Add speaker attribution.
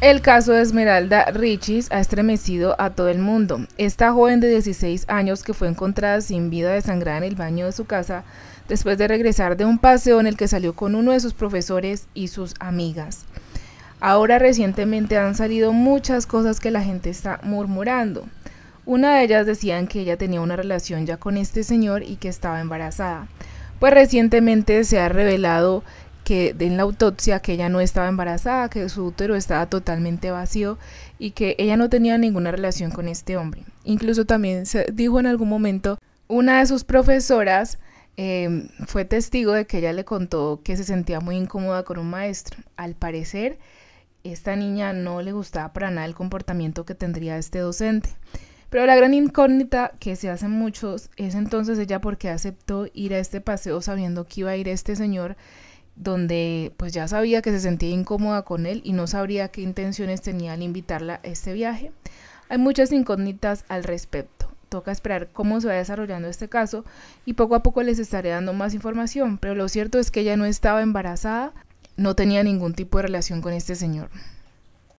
Speaker 1: El caso de Esmeralda Richis ha estremecido a todo el mundo. Esta joven de 16 años que fue encontrada sin vida desangrada en el baño de su casa después de regresar de un paseo en el que salió con uno de sus profesores y sus amigas. Ahora recientemente han salido muchas cosas que la gente está murmurando. Una de ellas decían que ella tenía una relación ya con este señor y que estaba embarazada. Pues recientemente se ha revelado que en la autopsia que ella no estaba embarazada, que su útero estaba totalmente vacío y que ella no tenía ninguna relación con este hombre. Incluso también se dijo en algún momento, una de sus profesoras em, fue testigo de que ella le contó que se sentía muy incómoda con un maestro. Al parecer, esta niña no le gustaba para nada el comportamiento que tendría este docente. Pero la gran incógnita que se hacen muchos es entonces ella porque aceptó ir a este paseo sabiendo que iba a ir este señor donde pues ya sabía que se sentía incómoda con él y no sabría qué intenciones tenía al invitarla a este viaje. Hay muchas incógnitas al respecto. Toca esperar cómo se va desarrollando este caso y poco a poco les estaré dando más información, pero lo cierto es que ella no estaba embarazada, no tenía ningún tipo de relación con este señor.